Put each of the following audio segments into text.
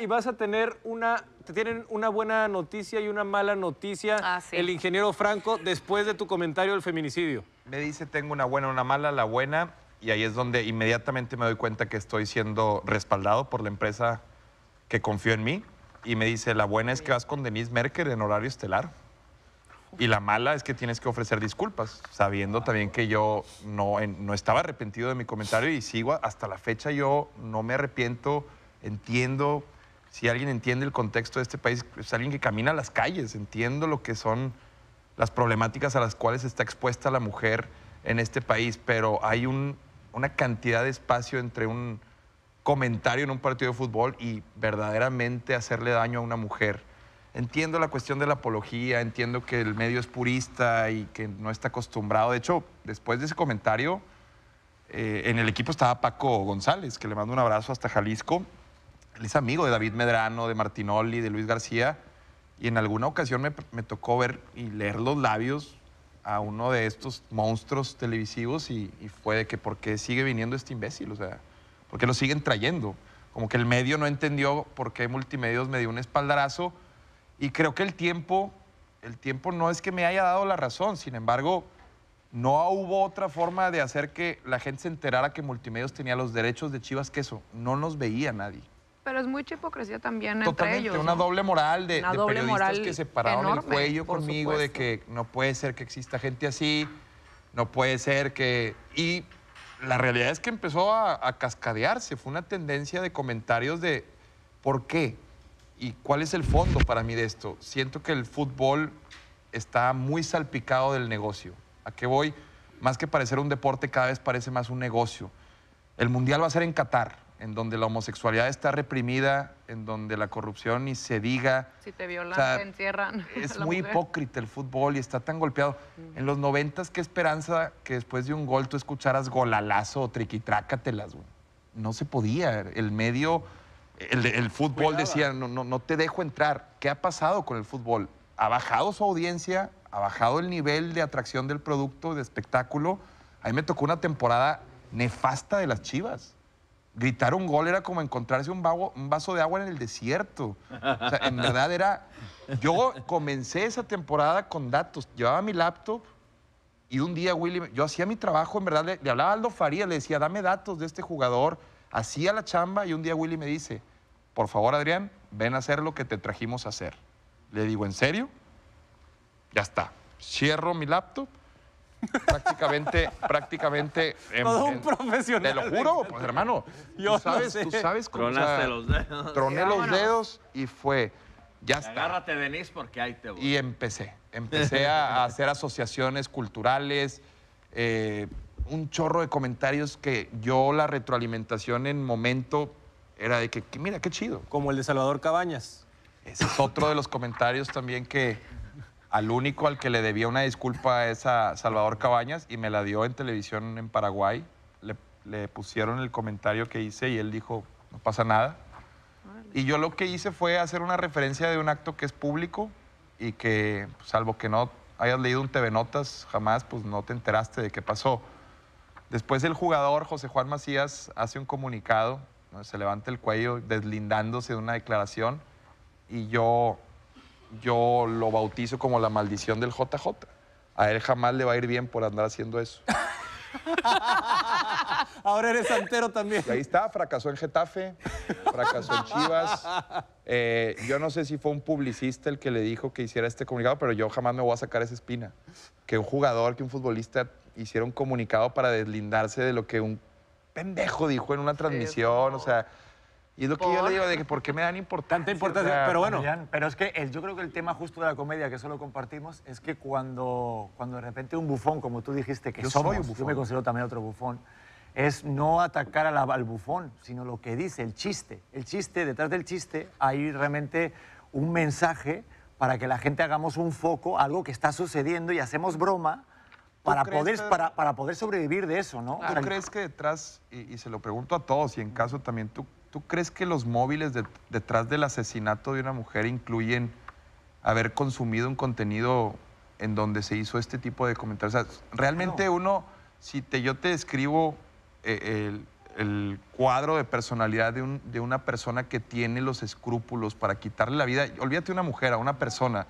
y vas a tener una, te tienen una buena noticia y una mala noticia, ah, el ingeniero Franco, después de tu comentario del feminicidio. Me dice, tengo una buena, una mala, la buena, y ahí es donde inmediatamente me doy cuenta que estoy siendo respaldado por la empresa que confió en mí, y me dice, la buena es que vas con Denise Merker en horario estelar. Y la mala es que tienes que ofrecer disculpas, sabiendo también que yo no, no estaba arrepentido de mi comentario y sigo hasta la fecha, yo no me arrepiento entiendo, si alguien entiende el contexto de este país, es alguien que camina a las calles, entiendo lo que son las problemáticas a las cuales está expuesta la mujer en este país, pero hay una cantidad de espacio entre un comentario en un partido de fútbol y verdaderamente hacerle daño a una mujer. Entiendo la cuestión de la apología, entiendo que el medio es purista y que no está acostumbrado. De hecho, después de ese comentario, eh, en el equipo estaba Paco González, que le mando un abrazo hasta Jalisco, él es amigo de David Medrano, de Martinoli, de Luis García, y en alguna ocasión me, tocó ver y leer los labios a uno de estos monstruos televisivos y, fue de que por qué sigue viniendo este imbécil, o sea, por qué lo siguen trayendo. Como que el medio no entendió por qué Multimedios me dio un espaldarazo y creo que el tiempo, el tiempo no es que me haya dado la razón, sin embargo, no hubo otra forma de hacer que la gente se enterara que Multimedios tenía los derechos de Chivas Queso, no nos veía nadie. Pero es mucha hipocresía también entre ellos. Una doble moral de, periodistas que se pararon el cuello conmigo de que no puede ser que exista gente así, no puede ser que... Y la realidad es que empezó a, a cascadearse, fue una tendencia de comentarios de por qué y cuál es el fondo para mí de esto. Siento que el fútbol está muy salpicado del negocio. ¿A qué voy? Más que parecer un deporte, cada vez parece más un negocio. El Mundial va a ser en Qatar en donde la homosexualidad está reprimida, en donde la corrupción ni se diga. Si te violan, te encierran. Es muy hipócrita el fútbol y está tan golpeado. Mm. En los noventas, qué esperanza que después de un gol tú escucharas golalazo o triquitrácatelas, No se podía. El medio, el, fútbol decía, no, no, no te dejo entrar. ¿Qué ha pasado con el fútbol? Ha bajado su audiencia, ha bajado el nivel de atracción del producto, de espectáculo. A mí me tocó una temporada nefasta de las chivas gritar un gol era como encontrarse un, vaso de agua en el desierto. en verdad era... Yo comencé esa temporada con datos, llevaba mi laptop y un día Willy, yo hacía mi trabajo, en verdad, le, le hablaba a Aldo Faría, le decía, dame datos de este jugador, hacía la chamba y un día Willy me dice, por favor Adrián, ven a hacer lo que te trajimos a hacer. Le digo, ¿en serio? Ya está, cierro mi laptop prácticamente, prácticamente. Todo un profesional. Te lo juro, pues hermano. tú sabes, tú sabes cómo. Tronaste los dedos. Troné los dedos y fue. Ya está. Agárrate, Denise, porque ahí te voy. Y empecé. Empecé a, hacer asociaciones culturales, eh, un chorro de comentarios que yo la retroalimentación en momento era de que, que mira, qué chido. Como el de Salvador Cabañas. Ese es otro de los comentarios también que, al único al que le debía una disculpa es a Salvador Cabañas y me la dio en televisión en Paraguay. Le, pusieron el comentario que hice y él dijo, no pasa nada. Y yo lo que hice fue hacer una referencia de un acto que es público y que, pues, salvo que no hayas leído un TV Notas, jamás pues no te enteraste de qué pasó. Después el jugador José Juan Macías hace un comunicado, se levanta el cuello deslindándose de una declaración y yo yo lo bautizo como la maldición del JJ. A él jamás le va a ir bien por andar haciendo eso. Ahora eres santero también. ahí está, fracasó en Getafe, fracasó en Chivas. Eh, yo no sé si fue un publicista el que le dijo que hiciera este comunicado, pero yo jamás me voy a sacar esa espina. Que un jugador, que un futbolista hiciera un comunicado para deslindarse de lo que un pendejo dijo en una transmisión. O sea, y es lo que yo le digo de que por qué me dan importancia. Tanta importancia, pero bueno. pero es que yo creo que el tema justo de la comedia, que solo compartimos, es que cuando, cuando de repente un bufón, como tú dijiste, que yo soy yo me considero también otro bufón, es no atacar al bufón, sino lo que dice, el chiste. El chiste, detrás del chiste hay realmente un mensaje para que la gente hagamos un foco, algo que está sucediendo y hacemos broma para poder, para, para, poder sobrevivir de eso, ¿no? ¿Tú, crees que detrás, y, y se lo pregunto a todos, y en caso también tú ¿Tú crees que los móviles detrás del asesinato de una mujer incluyen haber consumido un contenido en donde se hizo este tipo de comentarios? realmente uno, si te, yo te describo eh, el, cuadro de personalidad de, de una persona que tiene los escrúpulos para quitarle la vida, olvídate de una mujer, a una persona,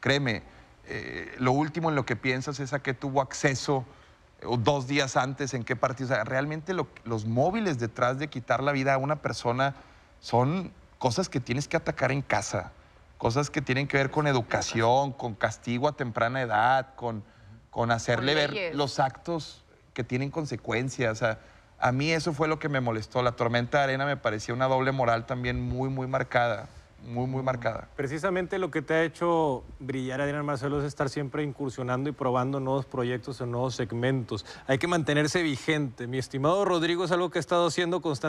créeme, eh, lo último en lo que piensas es a qué tuvo acceso o dos días antes en qué partido. O sea, realmente los móviles detrás de quitar la vida a una persona son cosas que tienes que atacar en casa, cosas que tienen que ver con educación, con castigo a temprana edad, con, hacerle ver los actos que tienen consecuencias. O sea, a mí eso fue lo que me molestó. La tormenta de arena me parecía una doble moral también muy, muy marcada muy, muy marcada. Precisamente lo que te ha hecho brillar, Adrián Marcelo, es estar siempre incursionando y probando nuevos proyectos en nuevos segmentos. Hay que mantenerse vigente. Mi estimado Rodrigo es algo que ha estado haciendo constantemente